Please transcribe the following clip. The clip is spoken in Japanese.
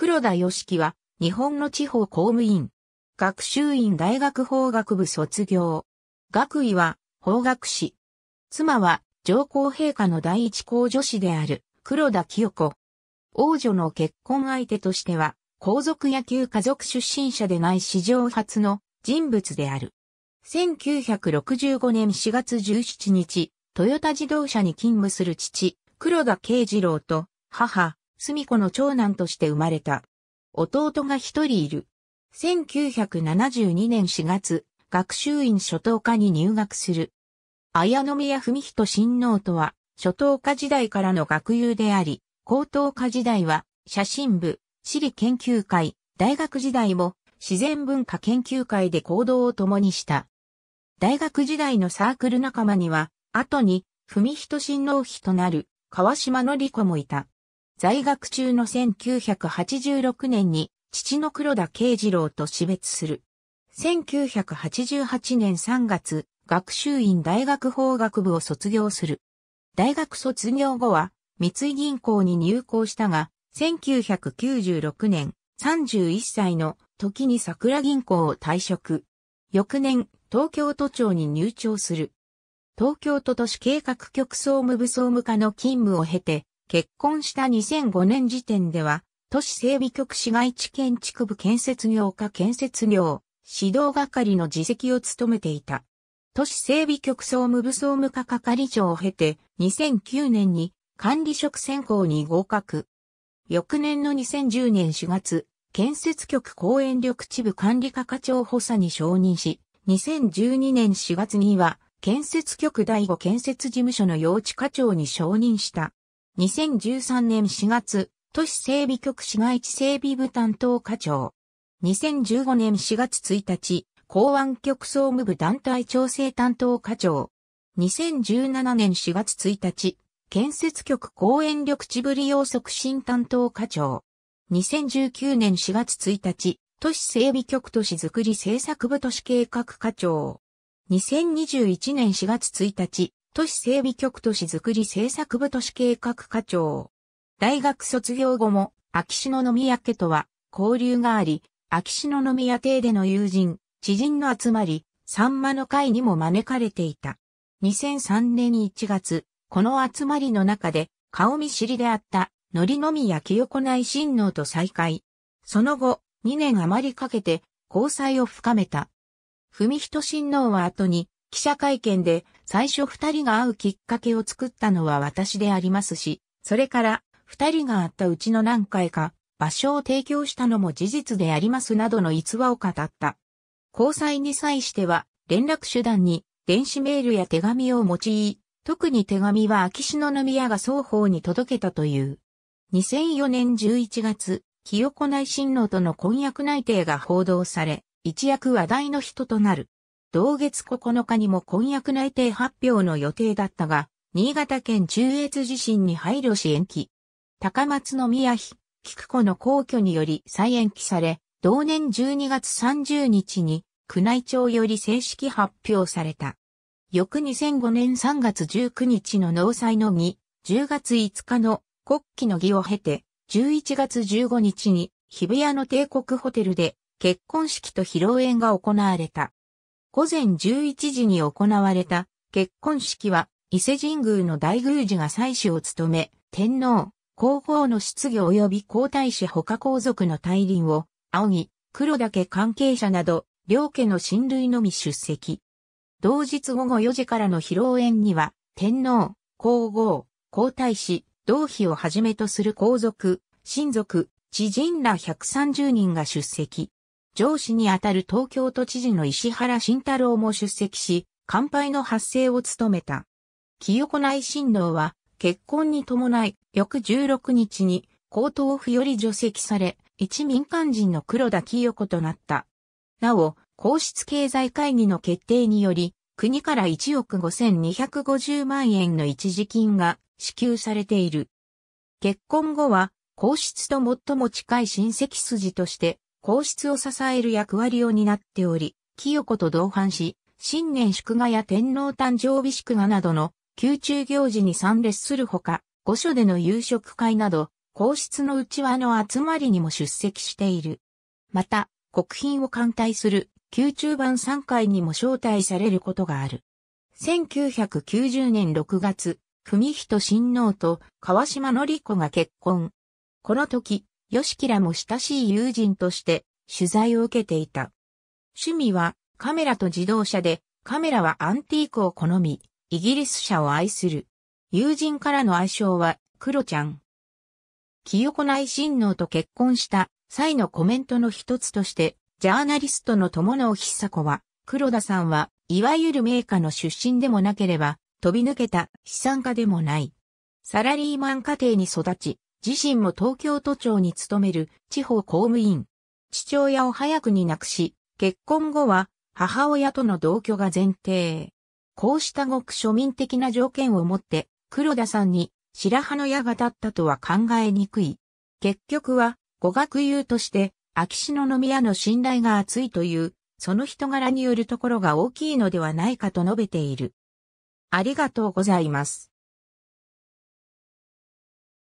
黒田義樹は、日本の地方公務員。学習院大学法学部卒業。学位は、法学士。妻は、上皇陛下の第一皇女子である、黒田清子。王女の結婚相手としては、皇族野球家族出身者でない史上初の人物である。1965年4月17日、トヨタ自動車に勤務する父、黒田慶次郎と母、住子の長男として生まれた。弟が一人いる。1972年4月、学習院初等科に入学する。綾宮文人親王とは、初等科時代からの学友であり、高等科時代は、写真部、地理研究会、大学時代も、自然文化研究会で行動を共にした。大学時代のサークル仲間には、後に、文人親王妃となる、川島のり子もいた。在学中の1986年に父の黒田慶次郎と死別する。1988年3月、学習院大学法学部を卒業する。大学卒業後は、三井銀行に入校したが、1996年、31歳の時に桜銀行を退職。翌年、東京都庁に入庁する。東京都都市計画局総務部総務課の勤務を経て、結婚した2005年時点では、都市整備局市街地建築部建設業課建設業、指導係の自席を務めていた。都市整備局総務部総務課係長を経て、2009年に管理職選考に合格。翌年の2010年4月、建設局公園緑地部管理課課長補佐に承認し、2012年4月には、建設局第5建設事務所の用地課長に承認した。2013年4月、都市整備局市街地整備部担当課長。2015年4月1日、港湾局総務部団体調整担当課長。2017年4月1日、建設局公園緑地部利用促進担当課長。2019年4月1日、都市整備局都市づくり政策部都市計画課長。2021年4月1日、都市整備局都市づくり政策部都市計画課長。大学卒業後も、秋篠宮家とは交流があり、秋篠宮邸での友人、知人の集まり、三間の会にも招かれていた。2003年1月、この集まりの中で、顔見知りであった、のりのみや清子内親王と再会。その後、2年余りかけて、交際を深めた。文人親王は後に、記者会見で最初二人が会うきっかけを作ったのは私でありますし、それから二人が会ったうちの何回か場所を提供したのも事実でありますなどの逸話を語った。交際に際しては連絡手段に電子メールや手紙を用い、特に手紙は秋篠宮が双方に届けたという。2004年11月、清子内親王との婚約内定が報道され、一躍話題の人となる。同月9日にも婚約内定発表の予定だったが、新潟県中越地震に配慮し延期。高松宮妃、菊子の皇居により再延期され、同年12月30日に宮内庁より正式発表された。翌2005年3月19日の納祭の儀、10月5日の国旗の儀を経て、11月15日に日比谷の帝国ホテルで結婚式と披露宴が行われた。午前11時に行われた結婚式は伊勢神宮の大宮司が祭祀を務め、天皇、皇后の失業及び皇太子他皇族の大輪を、仰ぎ、黒岳関係者など、両家の親類のみ出席。同日午後4時からの披露宴には、天皇、皇后、皇太子、同妃をはじめとする皇族、親族、知人ら130人が出席。上司にあたる東京都知事の石原慎太郎も出席し、乾杯の発声を務めた。清子内親王は、結婚に伴い、翌16日に、高等府より除籍され、一民間人の黒田清子となった。なお、皇室経済会議の決定により、国から1億5250万円の一時金が支給されている。結婚後は、皇室と最も近い親戚筋として、皇室を支える役割を担っており、清子と同伴し、新年祝賀や天皇誕生日祝賀などの宮中行事に参列するほか、御所での夕食会など、皇室の内輪の集まりにも出席している。また、国賓を艦隊する宮中版3回にも招待されることがある。1990年6月、文人親王と川島則子が結婚。この時、ヨシキらも親しい友人として取材を受けていた。趣味はカメラと自動車で、カメラはアンティークを好み、イギリス車を愛する。友人からの愛称は、クロちゃん。清子内親王と結婚した際のコメントの一つとして、ジャーナリストの友野久子は、黒田さんは、いわゆる名家の出身でもなければ、飛び抜けた資産家でもない。サラリーマン家庭に育ち、自身も東京都庁に勤める地方公務員。父親を早くに亡くし、結婚後は母親との同居が前提。こうしたごく庶民的な条件をもって黒田さんに白羽の矢が立ったとは考えにくい。結局は語学友として秋篠宮の信頼が厚いというその人柄によるところが大きいのではないかと述べている。ありがとうございます。